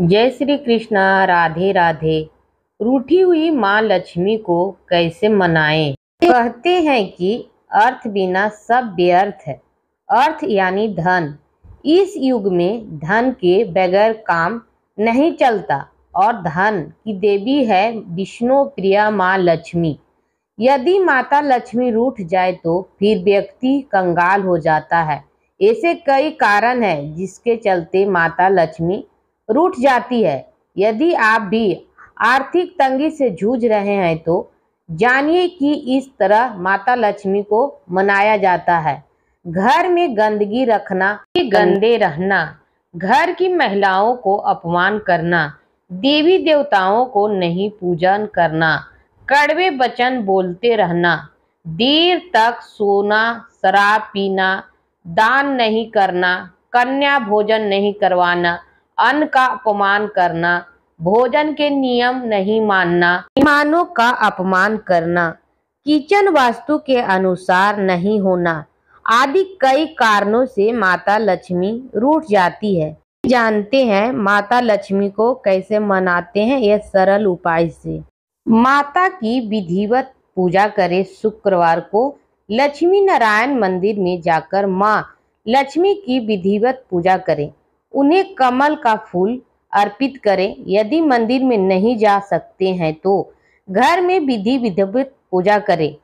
जय श्री कृष्णा राधे राधे रूठी हुई माँ लक्ष्मी को कैसे मनाएं कहते हैं कि अर्थ बिना सब व्यर्थ है अर्थ यानी धन इस युग में धन के बगैर काम नहीं चलता और धन की देवी है विष्णु प्रिया माँ लक्ष्मी यदि माता लक्ष्मी रूठ जाए तो फिर व्यक्ति कंगाल हो जाता है ऐसे कई कारण है जिसके चलते माता लक्ष्मी रूठ जाती है यदि आप भी आर्थिक तंगी से जूझ रहे हैं तो जानिए कि इस तरह माता लक्ष्मी को मनाया जाता है घर में गंदगी रखना गंदे रहना घर की महिलाओं को अपमान करना देवी देवताओं को नहीं पूजन करना कड़वे वचन बोलते रहना देर तक सोना शराब पीना दान नहीं करना कन्या भोजन नहीं करवाना अन्न का अपमान करना भोजन के नियम नहीं मानना मेहमानों का अपमान करना किचन वास्तु के अनुसार नहीं होना आदि कई कारणों से माता लक्ष्मी रूठ जाती है जानते हैं माता लक्ष्मी को कैसे मनाते हैं यह सरल उपाय से माता की विधिवत पूजा करें शुक्रवार को लक्ष्मी नारायण मंदिर में जाकर माँ लक्ष्मी की विधिवत पूजा करें उन्हें कमल का फूल अर्पित करें यदि मंदिर में नहीं जा सकते हैं तो घर में विधि विधिवत पूजा करें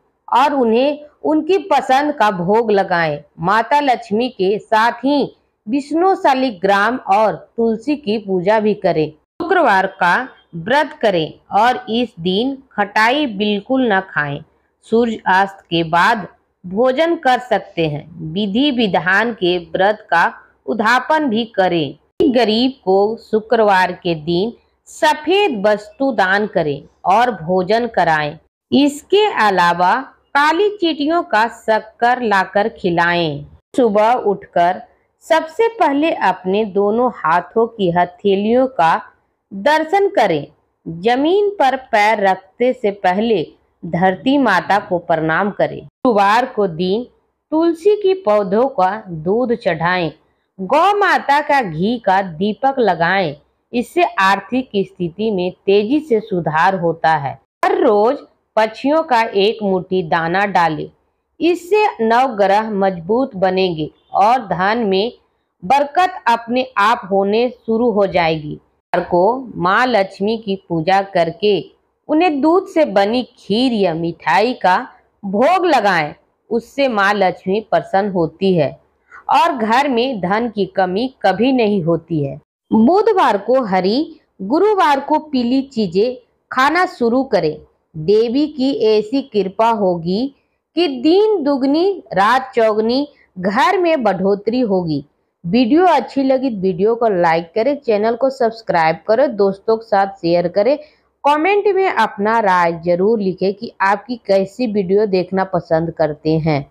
और उन्हें उनकी पसंद का भोग लगाएं। माता लक्ष्मी के साथ ही विष्णु ग्राम और तुलसी की पूजा भी करें शुक्रवार का व्रत करें और इस दिन खटाई बिल्कुल न खाएं। अस्त के बाद भोजन कर सकते हैं विधि विधान के व्रत का उधापन भी करें गरीब को शुक्रवार के दिन सफेद वस्तु दान करें और भोजन कराएं। इसके अलावा काली चीटियों का शक्कर लाकर खिलाएं। सुबह उठकर सबसे पहले अपने दोनों हाथों की हथेलियों का दर्शन करें जमीन पर पैर रखते से पहले धरती माता को प्रणाम करें शुक्रवार को दिन तुलसी की पौधों का दूध चढ़ाएं गौ माता का घी का दीपक लगाएं इससे आर्थिक स्थिति में तेजी से सुधार होता है हर रोज पक्षियों का एक मुट्ठी दाना डालें इससे नवग्रह मजबूत बनेंगे और धन में बरकत अपने आप होने शुरू हो जाएगी को माँ लक्ष्मी की पूजा करके उन्हें दूध से बनी खीर या मिठाई का भोग लगाएं उससे माँ लक्ष्मी प्रसन्न होती है और घर में धन की कमी कभी नहीं होती है बुधवार को हरी गुरुवार को पीली चीजें खाना शुरू करें देवी की ऐसी कृपा होगी कि दिन दुगनी रात चौगनी घर में बढ़ोतरी होगी वीडियो अच्छी लगी तो वीडियो को लाइक करें चैनल को सब्सक्राइब करें दोस्तों के साथ शेयर करें कमेंट में अपना राय जरूर लिखें कि आपकी कैसी वीडियो देखना पसंद करते हैं